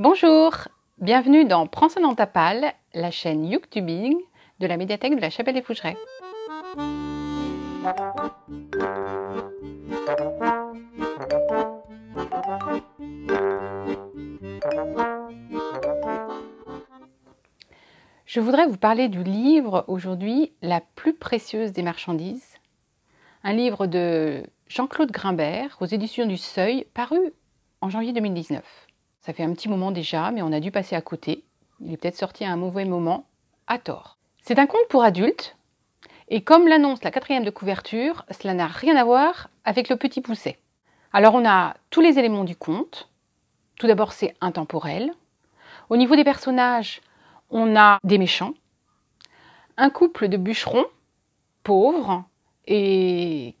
Bonjour, bienvenue dans Prends ça dans ta palle, la chaîne YouTube de la médiathèque de la Chapelle des Fougerets. Je voudrais vous parler du livre aujourd'hui La plus précieuse des marchandises, un livre de Jean-Claude Grimbert aux éditions du Seuil paru en janvier 2019. Ça fait un petit moment déjà, mais on a dû passer à côté. Il est peut-être sorti à un mauvais moment, à tort. C'est un conte pour adultes, et comme l'annonce la quatrième de couverture, cela n'a rien à voir avec le petit pousset. Alors on a tous les éléments du conte. Tout d'abord, c'est intemporel. Au niveau des personnages, on a des méchants, un couple de bûcherons pauvres et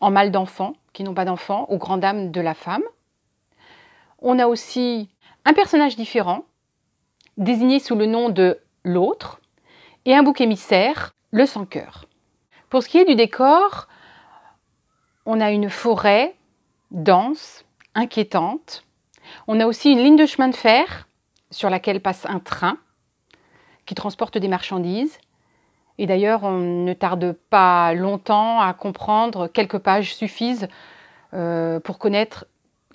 en mal d'enfants, qui n'ont pas d'enfants, ou grand dames de la femme on a aussi un personnage différent, désigné sous le nom de l'autre, et un bouc émissaire, le sans-cœur. Pour ce qui est du décor, on a une forêt dense, inquiétante. On a aussi une ligne de chemin de fer sur laquelle passe un train qui transporte des marchandises. Et d'ailleurs, on ne tarde pas longtemps à comprendre, quelques pages suffisent euh, pour connaître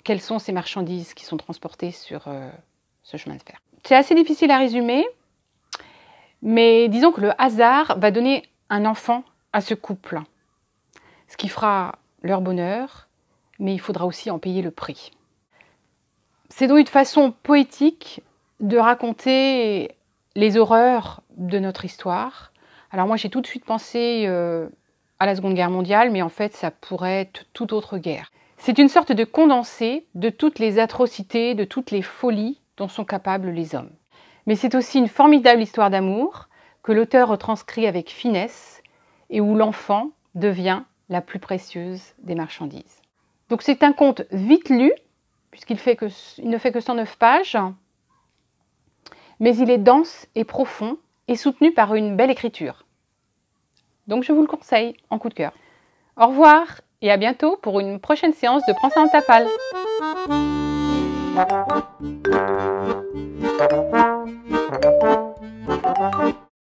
quelles sont ces marchandises qui sont transportées sur euh, ce chemin de fer. C'est assez difficile à résumer, mais disons que le hasard va donner un enfant à ce couple, ce qui fera leur bonheur, mais il faudra aussi en payer le prix. C'est donc une façon poétique de raconter les horreurs de notre histoire. Alors moi j'ai tout de suite pensé euh, à la Seconde Guerre mondiale, mais en fait ça pourrait être toute autre guerre. C'est une sorte de condensé de toutes les atrocités, de toutes les folies dont sont capables les hommes. Mais c'est aussi une formidable histoire d'amour que l'auteur retranscrit avec finesse et où l'enfant devient la plus précieuse des marchandises. Donc c'est un conte vite lu, puisqu'il ne fait que 109 pages, mais il est dense et profond et soutenu par une belle écriture. Donc je vous le conseille en coup de cœur. Au revoir et à bientôt pour une prochaine séance de Prends ça en tapale.